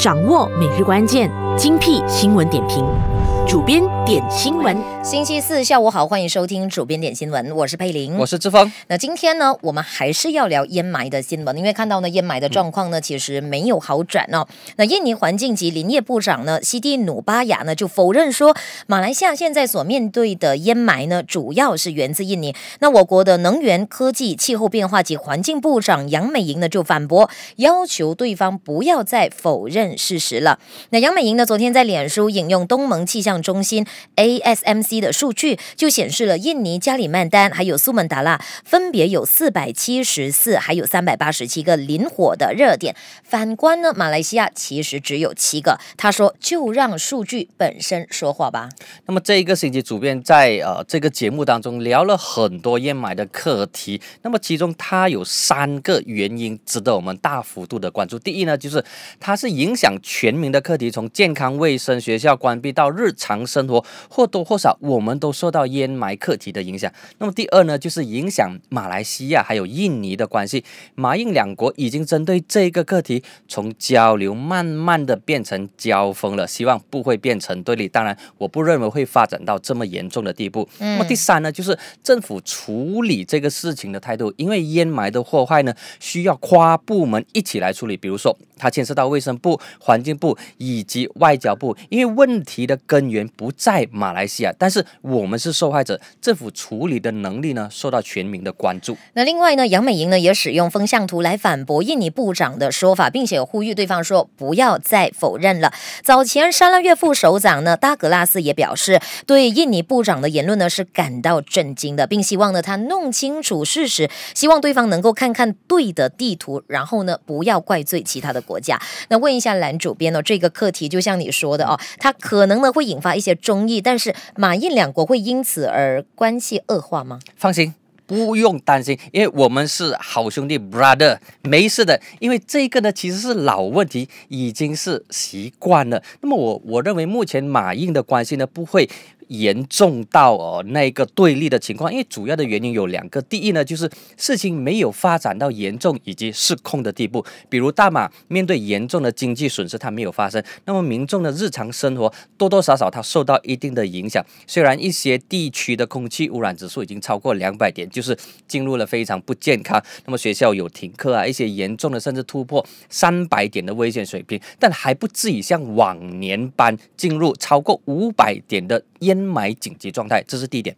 掌握每日关键，精辟新闻点评。主编点新闻，星期四下午好，欢迎收听主编点新闻，我是佩玲，我是志峰。那今天呢，我们还是要聊烟霾的新闻，因为看到呢，烟霾的状况呢，其实没有好转哦。那印尼环境及林业部长呢，西蒂努巴雅呢就否认说，马来西亚现在所面对的烟霾呢，主要是源自印尼。那我国的能源科技、气候变化及环境部长杨美莹呢就反驳，要求对方不要再否认事实了。那杨美莹呢，昨天在脸书引用东盟气象。中心 ASMC 的数据就显示了印尼加里曼丹还有苏门答腊分别有四百七十四还有三百八十七个灵火的热点。反观呢，马来西亚其实只有七个。他说：“就让数据本身说话吧。”那么这一个星期，主编在呃这个节目当中聊了很多验买的课题。那么其中他有三个原因值得我们大幅度的关注。第一呢，就是它是影响全民的课题，从健康卫生、学校关闭到日常。常生活或多或少，我们都受到烟霾课题的影响。那么第二呢，就是影响马来西亚还有印尼的关系。马印两国已经针对这个课题，从交流慢慢的变成交锋了。希望不会变成对立。当然，我不认为会发展到这么严重的地步。那么第三呢，就是政府处理这个事情的态度。因为烟霾的祸害呢，需要跨部门一起来处理。比如说，它牵涉到卫生部、环境部以及外交部，因为问题的根。源不在马来西亚，但是我们是受害者。政府处理的能力呢，受到全民的关注。那另外呢，杨美莹呢也使用风向图来反驳印尼部长的说法，并且呼吁对方说不要再否认了。早前沙拉越副首长呢，达格拉斯也表示对印尼部长的言论呢是感到震惊的，并希望呢他弄清楚事实，希望对方能够看看对的地图，然后呢不要怪罪其他的国家。那问一下蓝主编呢，这个课题就像你说的哦，他可能呢会引。发一些争议，但是马印两国会因此而关系恶化吗？放心，不用担心，因为我们是好兄弟，brother，没事的。因为这个呢，其实是老问题，已经是习惯了。那么我我认为目前马印的关系呢，不会。严重到哦那个对立的情况，因为主要的原因有两个。第一呢，就是事情没有发展到严重以及失控的地步。比如大马，面对严重的经济损失，它没有发生；那么民众的日常生活多多少少它受到一定的影响。虽然一些地区的空气污染指数已经超过两百点，就是进入了非常不健康；那么学校有停课啊，一些严重的甚至突破三百点的危险水平，但还不至于像往年般进入超过五百点的。烟霾紧急状态，这是第一点。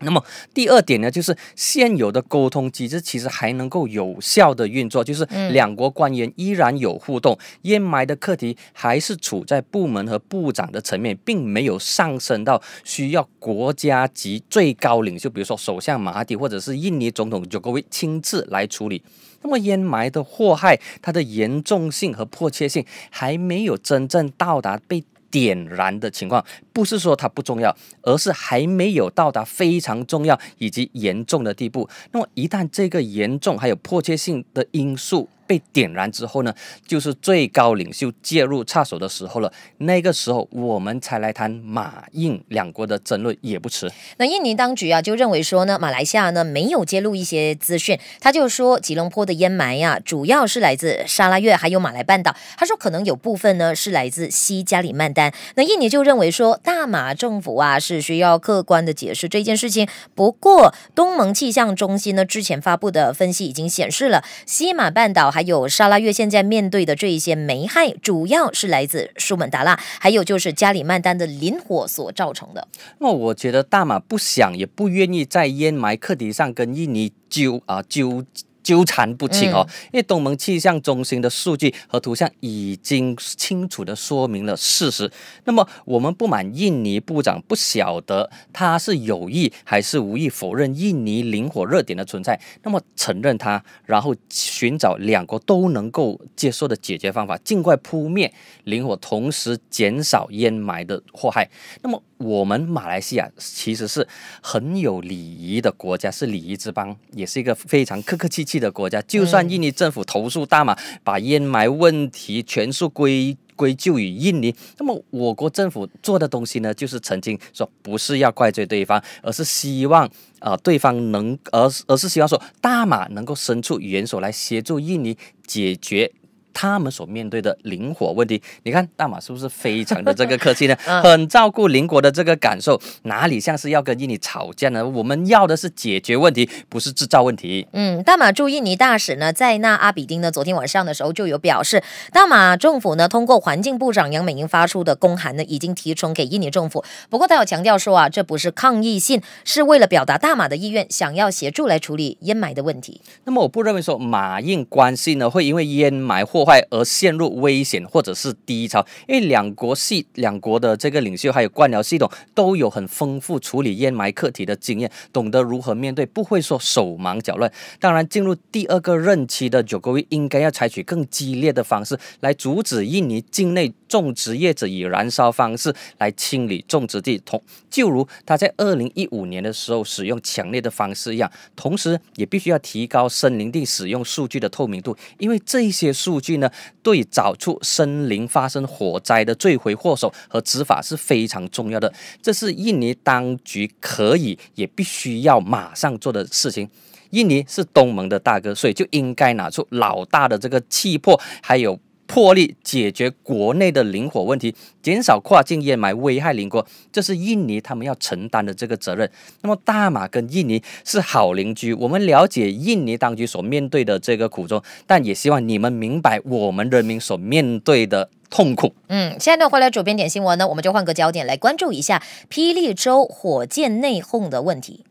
那么第二点呢，就是现有的沟通机制其实还能够有效的运作，就是两国官员依然有互动，烟霾的课题还是处在部门和部长的层面，并没有上升到需要国家级最高领袖，比如说首相马哈蒂或者是印尼总统佐科威亲自来处理。那么烟霾的祸害，它的严重性和迫切性还没有真正到达被。点燃的情况，不是说它不重要，而是还没有到达非常重要以及严重的地步。那么，一旦这个严重还有迫切性的因素，被点燃之后呢，就是最高领袖介入插手的时候了。那个时候，我们才来谈马印两国的争论也不迟。那印尼当局啊，就认为说呢，马来西亚呢没有揭露一些资讯，他就说吉隆坡的烟霾呀，主要是来自沙拉越，还有马来半岛。他说可能有部分呢是来自西加里曼丹。那印尼就认为说，大马政府啊是需要客观的解释这件事情。不过，东盟气象中心呢之前发布的分析已经显示了西马半岛。还有沙拉越现在面对的这一些危害，主要是来自苏门答腊，还有就是加里曼丹的林火所造成的。那我觉得大马不想也不愿意在烟霾课题上跟印尼纠啊纠。纠缠不清哦，因为东盟气象中心的数据和图像已经清楚的说明了事实。那么，我们不满印尼部长不晓得他是有意还是无意否认印尼灵火热点的存在。那么，承认它，然后寻找两国都能够接受的解决方法，尽快扑灭灵火，同时减少烟霾的祸害。那么，我们马来西亚其实是很有礼仪的国家，是礼仪之邦，也是一个非常客客气气。的国家，就算印尼政府投诉大马，把烟霾问题全数归归咎于印尼，那么我国政府做的东西呢，就是曾经说不是要怪罪对方，而是希望啊对方能而而是希望说大马能够伸出援手来协助印尼解决。他们所面对的灵活问题，你看大马是不是非常的这个客气呢？很照顾邻国的这个感受，哪里像是要跟印尼吵架呢？我们要的是解决问题，不是制造问题。嗯，大马驻印尼大使呢，在那阿比丁呢，昨天晚上的时候就有表示，大马政府呢，通过环境部长杨美英发出的公函呢，已经提呈给印尼政府。不过他有强调说啊，这不是抗议信，是为了表达大马的意愿，想要协助来处理烟霾的问题。那么我不认为说马印关系呢，会因为烟霾或坏而陷入危险或者是低潮，因为两国系两国的这个领袖还有官僚系统都有很丰富处理烟霾课题的经验，懂得如何面对，不会说手忙脚乱。当然，进入第二个任期的九个月，应该要采取更激烈的方式来阻止印尼境内种植业者以燃烧方式来清理种植地，同就如他在2015年的时候使用强烈的方式一样，同时也必须要提高森林地使用数据的透明度，因为这些数据。呢？对找出森林发生火灾的罪魁祸首和执法是非常重要的，这是印尼当局可以也必须要马上做的事情。印尼是东盟的大哥，所以就应该拿出老大的这个气魄，还有。破例解决国内的灵火问题，减少跨境烟霾危害邻国，这是印尼他们要承担的这个责任。那么，大马跟印尼是好邻居，我们了解印尼当局所面对的这个苦衷，但也希望你们明白我们人民所面对的痛苦。嗯，现在回来主编点新闻呢，我们就换个焦点来关注一下霹雳州火箭内讧的问题。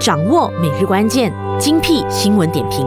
掌握每日关键，精辟新闻点评。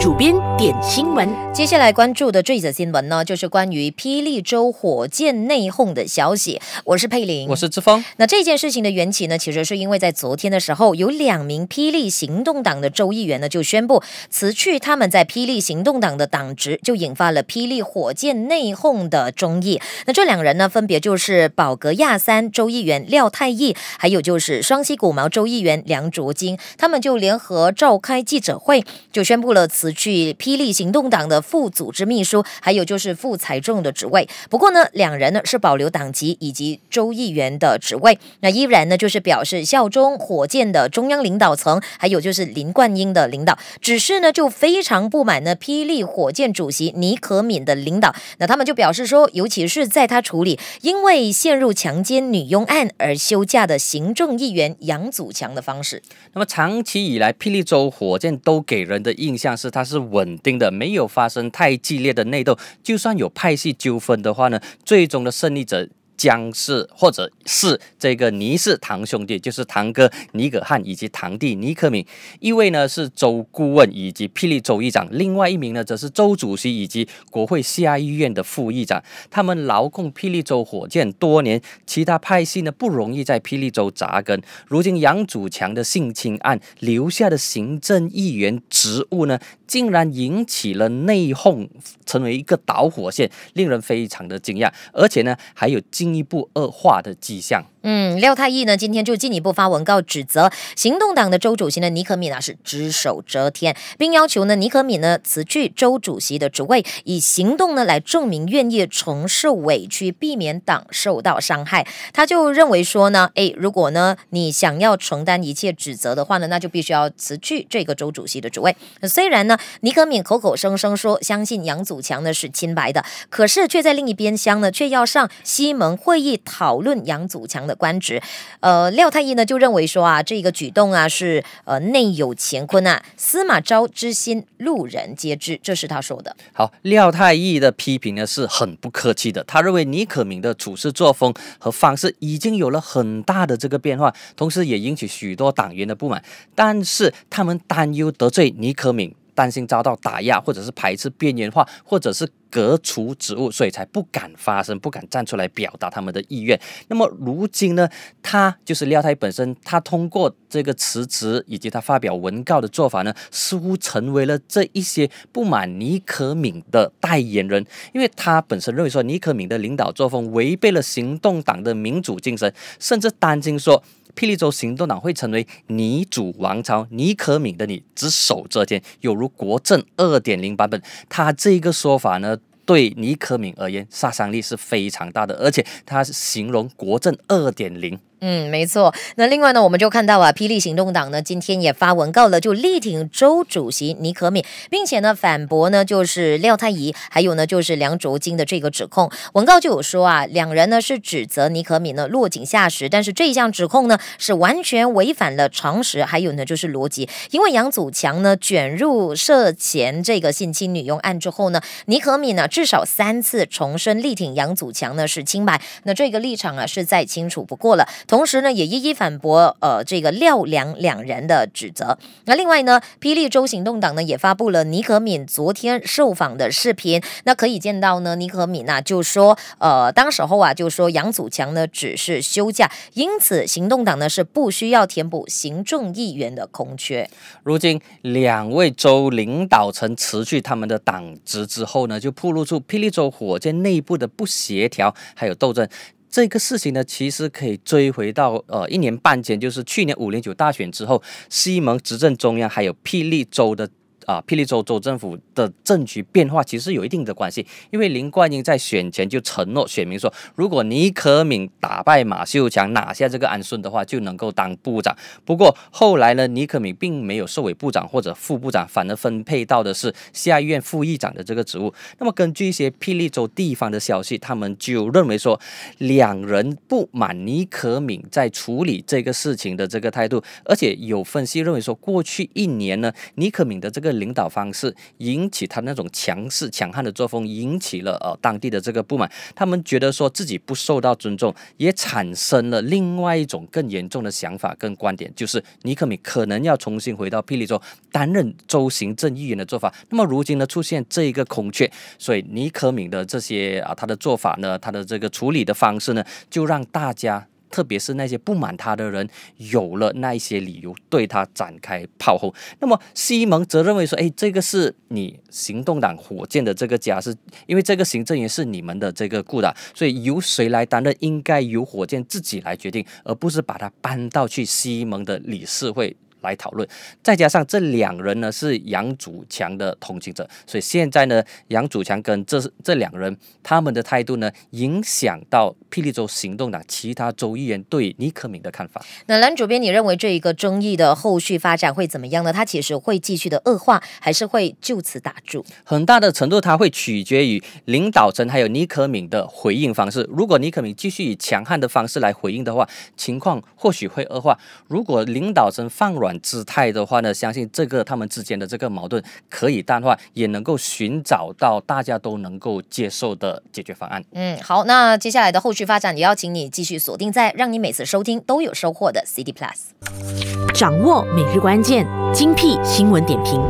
主编点新闻，接下来关注的最热新闻呢，就是关于霹雳州火箭内讧的消息。我是佩玲，我是志峰。那这件事情的缘起呢，其实是因为在昨天的时候，有两名霹雳行动党的州议员呢就宣布辞去他们在霹雳行动党的党职，就引发了霹雳火箭内讧的争议。那这两人呢，分别就是宝格亚三州议员廖泰义，还有就是双溪古毛州议员梁卓金，他们就联合召开记者会，就宣布了。辞去霹雳行动党的副组织秘书，还有就是副财政的职位。不过呢，两人呢是保留党籍以及州议员的职位。那依然呢就是表示效忠火箭的中央领导层，还有就是林冠英的领导。只是呢就非常不满呢霹雳火箭主席尼可敏的领导。那他们就表示说，尤其是在他处理因为陷入强奸女佣案而休假的行政议员杨祖强的方式。那么长期以来，霹雳州火箭都给人的印象是。他是稳定的，没有发生太激烈的内斗。就算有派系纠纷的话呢，最终的胜利者将是或者是这个尼氏堂兄弟，就是堂哥尼可汗以及堂弟尼可敏，一位呢是州顾问以及霹雳州议长，另外一名呢则是州主席以及国会下议院的副议长。他们劳控霹雳州火箭多年，其他派系呢不容易在霹雳州扎根。如今杨祖强的性侵案留下的行政议员职务呢？竟然引起了内讧，成为一个导火线，令人非常的惊讶，而且呢，还有进一步恶化的迹象。嗯，廖泰义呢，今天就进一步发文告指责行动党的周主席呢尼克米呢是只手遮天，并要求呢尼克米呢辞去周主席的职位，以行动呢来证明愿意承受委屈，避免党受到伤害。他就认为说呢，哎，如果呢你想要承担一切指责的话呢，那就必须要辞去这个周主席的职位。虽然呢尼克米口口声声说相信杨祖强呢是清白的，可是却在另一边厢呢却要上西门会议讨论杨祖强的。官职，呃，廖太义呢就认为说啊，这个举动啊是呃内有乾坤啊，司马昭之心，路人皆知，这是他说的。好，廖太义的批评呢是很不客气的，他认为倪可敏的处事作风和方式已经有了很大的这个变化，同时也引起许多党员的不满。但是他们担忧得罪倪可敏，担心遭到打压或者是排斥边缘化，或者是。革除职务，所以才不敢发声，不敢站出来表达他们的意愿。那么如今呢，他就是廖泰本身，他通过这个辞职以及他发表文告的做法呢，似乎成为了这一些不满尼可敏的代言人，因为他本身认为说尼可敏的领导作风违背了行动党的民主精神，甚至担心说霹雳州行动党会成为尼主王朝，尼可敏的你只手遮天，有如国政二点零版本。他这个说法呢？对尼克敏而言，杀伤力是非常大的，而且他形容国政二点零。嗯，没错。那另外呢，我们就看到啊，霹雳行动党呢今天也发文告了，就力挺周主席尼可敏，并且呢反驳呢就是廖太仪，还有呢就是梁卓金的这个指控。文告就有说啊，两人呢是指责尼可敏呢落井下石，但是这一项指控呢是完全违反了常识，还有呢就是逻辑。因为杨祖强呢卷入涉嫌这个性侵女佣案之后呢，尼可敏呢至少三次重申力挺杨祖强呢是清白，那这个立场啊是再清楚不过了。同时呢，也一一反驳，呃，这个廖良两人的指责。那另外呢，霹雳州行动党呢也发布了尼可敏昨天受访的视频。那可以见到呢，尼可敏啊、就说，呃，当时候啊就说杨祖强呢只是休假，因此行动党呢是不需要填补行政议员的空缺。如今，两位州领导层辞去他们的党职之后呢，就曝露出霹雳州火箭内部的不协调还有斗争。这个事情呢，其实可以追回到呃一年半前，就是去年五零九大选之后，西蒙执政中央还有霹雳州的。啊，霹雳州州政府的政局变化其实有一定的关系，因为林冠英在选前就承诺选民说，如果尼可敏打败马秀强拿下这个安顺的话，就能够当部长。不过后来呢，尼可敏并没有受委部长或者副部长，反而分配到的是下议院副议长的这个职务。那么根据一些霹雳州地方的消息，他们就认为说，两人不满尼可敏在处理这个事情的这个态度，而且有分析认为说，过去一年呢，尼可敏的这个。领导方式引起他那种强势强悍的作风，引起了呃当地的这个不满，他们觉得说自己不受到尊重，也产生了另外一种更严重的想法跟观点，就是尼克米可能要重新回到霹雳州担任州行政议员的做法。那么如今呢出现这一个空缺，所以尼克米的这些啊他的做法呢，他的这个处理的方式呢，就让大家。特别是那些不满他的人，有了那一些理由对他展开炮轰。那么西蒙则认为说，哎，这个是你行动党火箭的这个家，是因为这个行政员是你们的这个雇的，所以由谁来担任，应该由火箭自己来决定，而不是把它搬到去西蒙的理事会。来讨论，再加上这两人呢是杨祖强的同情者，所以现在呢，杨祖强跟这这两人他们的态度呢，影响到霹雳州行动党其他州议员对尼克敏的看法。那蓝主编，你认为这一个争议的后续发展会怎么样呢？他其实会继续的恶化，还是会就此打住？很大的程度，他会取决于领导层还有尼克敏的回应方式。如果尼克敏继续以强悍的方式来回应的话，情况或许会恶化；如果领导层放软，姿态的话呢，相信这个他们之间的这个矛盾可以淡化，也能够寻找到大家都能够接受的解决方案。嗯，好，那接下来的后续发展，也要请你继续锁定在让你每次收听都有收获的 c d Plus，掌握每日关键精辟新闻点评。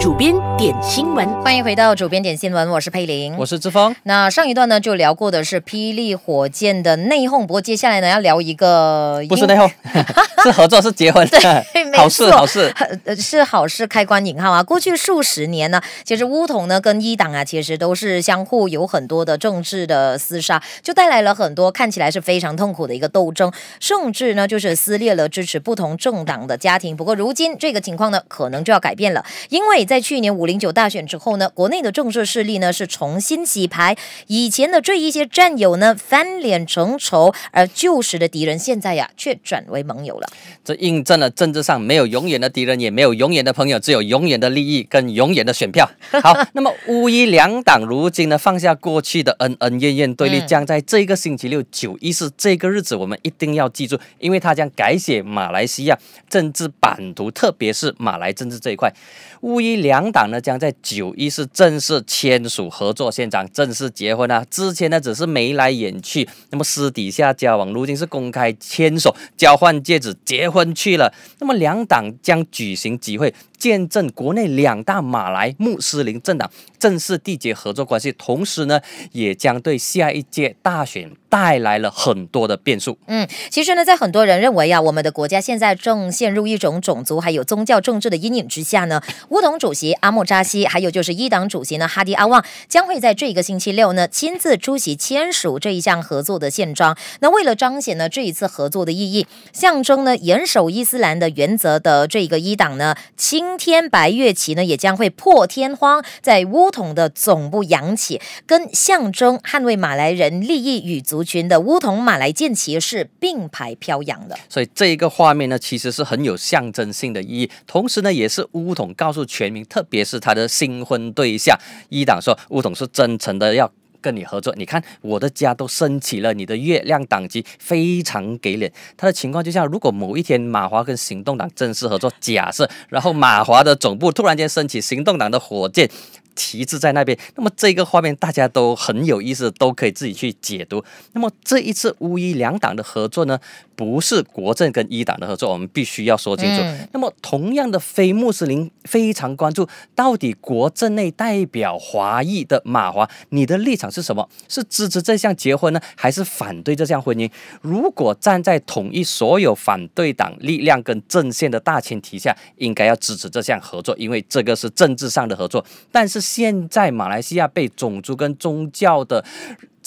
主编点新闻，欢迎回到主编点新闻，我是佩玲，我是志峰。那上一段呢就聊过的是霹雳火箭的内讧，不过接下来呢要聊一个不是内讧，是合作，是结婚，对，好事好事，是好事。开关引号啊，过去数十年呢，其实乌统呢跟一党啊，其实都是相互有很多的政治的厮杀，就带来了很多看起来是非常痛苦的一个斗争，甚至呢就是撕裂了支持不同政党的家庭。不过如今这个情况呢，可能就要改变了，因为。在去年五零九大选之后呢，国内的政治势力呢是重新洗牌，以前的这一些战友呢翻脸成仇，而旧时的敌人现在呀却转为盟友了。这印证了政治上没有永远的敌人，也没有永远的朋友，只有永远的利益跟永远的选票。好，那么乌伊两党如今呢放下过去的恩恩怨怨，对立将在这个星期六九一四这个日子，我们一定要记住，因为他将改写马来西亚政治版图，特别是马来政治这一块，乌伊。两党呢将在九一是正式签署合作宪章，正式结婚啊！之前呢只是眉来眼去，那么私底下交往，如今是公开牵手、交换戒指、结婚去了。那么两党将举行集会。见证国内两大马来穆斯林政党正式缔结合作关系，同时呢，也将对下一届大选带来了很多的变数。嗯，其实呢，在很多人认为啊，我们的国家现在正陷入一种种族还有宗教政治的阴影之下呢。乌统主席阿莫扎西，还有就是一党主席呢哈迪阿旺，将会在这一个星期六呢亲自出席签署这一项合作的宪章。那为了彰显呢这一次合作的意义，象征呢严守伊斯兰的原则的这个一党呢亲。今天，白月旗呢也将会破天荒在乌统的总部扬起，跟象征捍卫马来人利益与族群的乌统马来剑旗是并排飘扬的。所以这一个画面呢，其实是很有象征性的意义，同时呢，也是乌统告诉全民，特别是他的新婚对象伊党，说乌统是真诚的要。跟你合作，你看我的家都升起了，你的月亮党籍非常给脸。他的情况就像，如果某一天马华跟行动党正式合作，假设，然后马华的总部突然间升起行动党的火箭旗帜在那边，那么这个画面大家都很有意思，都可以自己去解读。那么这一次巫伊两党的合作呢？不是国政跟一党的合作，我们必须要说清楚。那么，同样的，非穆斯林非常关注，到底国政内代表华裔的马华，你的立场是什么？是支持这项结婚呢，还是反对这项婚姻？如果站在统一所有反对党力量跟阵线的大前提下，应该要支持这项合作，因为这个是政治上的合作。但是现在，马来西亚被种族跟宗教的。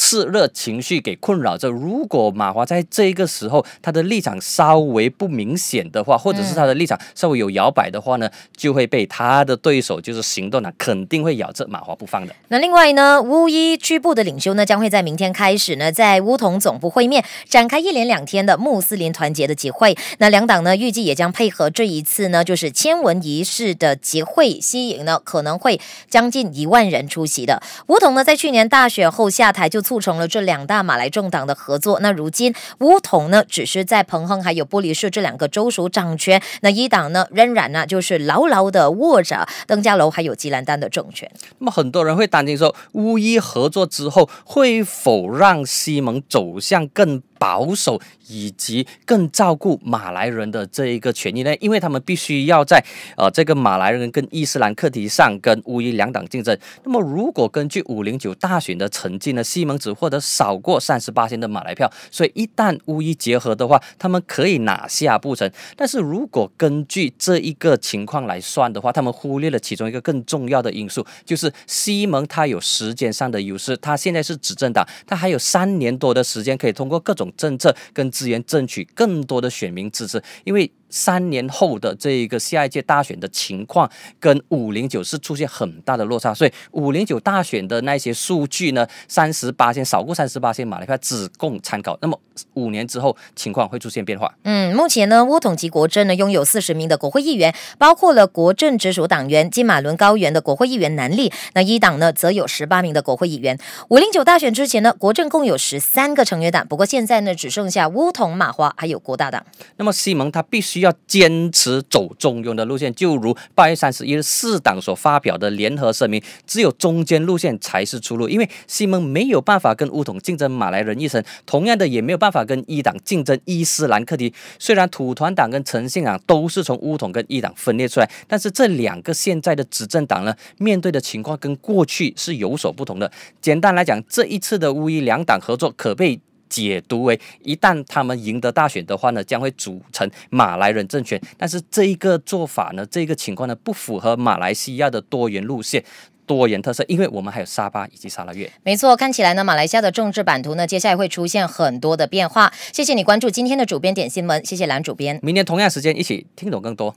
炽热情绪给困扰着。如果马华在这个时候他的立场稍微不明显的话，或者是他的立场稍微有摇摆的话呢，就会被他的对手就是行动党肯定会咬着马华不放的。那另外呢，巫伊区部的领袖呢将会在明天开始呢，在乌统总部会面，展开一连两天的穆斯林团结的集会。那两党呢预计也将配合这一次呢，就是签文仪式的集会，吸引呢可能会将近一万人出席的。乌统呢在去年大选后下台就。促成了这两大马来政党的合作。那如今巫统呢，只是在彭亨还有玻璃市这两个州属掌权；那一党呢，仍然呢就是牢牢的握着登嘉楼还有吉兰丹的政权。那么很多人会担心说，巫伊合作之后，会否让西蒙走向更？保守以及更照顾马来人的这一个权益呢？因为他们必须要在呃这个马来人跟伊斯兰课题上跟乌伊两党竞争。那么如果根据五零九大选的成绩呢，西蒙只获得少过三十八的马来票，所以一旦巫伊结合的话，他们可以拿下布城。但是如果根据这一个情况来算的话，他们忽略了其中一个更重要的因素，就是西蒙他有时间上的优势，他现在是执政党，他还有三年多的时间可以通过各种。政策跟资源，争取更多的选民支持，因为。三年后的这一个下一届大选的情况，跟五零九是出现很大的落差，所以五零九大选的那些数据呢，三十八线少过三十八线，马来派只供参考。那么五年之后情况会出现变化。嗯，目前呢，乌统及国政呢拥有四十名的国会议员，包括了国政直属党员金马伦高原的国会议员南利。那一党呢，则有十八名的国会议员。五零九大选之前呢，国政共有十三个成员党，不过现在呢，只剩下乌统、马花还有国大党。那么西蒙他必须。要坚持走中庸的路线，就如八月三十一日四党所发表的联合声明，只有中间路线才是出路。因为西蒙没有办法跟乌统竞争马来人一生，同样的也没有办法跟一党竞争伊斯兰课题。虽然土团党跟诚信党都是从乌统跟一党分裂出来，但是这两个现在的执政党呢，面对的情况跟过去是有所不同的。简单来讲，这一次的乌伊两党合作可被。解读为，一旦他们赢得大选的话呢，将会组成马来人政权。但是这一个做法呢，这个情况呢，不符合马来西亚的多元路线、多元特色，因为我们还有沙巴以及沙拉越。没错，看起来呢，马来西亚的政治版图呢，接下来会出现很多的变化。谢谢你关注今天的主编点新闻，谢谢蓝主编。明天同样时间一起听懂更多，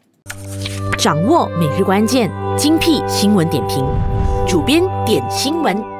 掌握每日关键精辟新闻点评，主编点新闻。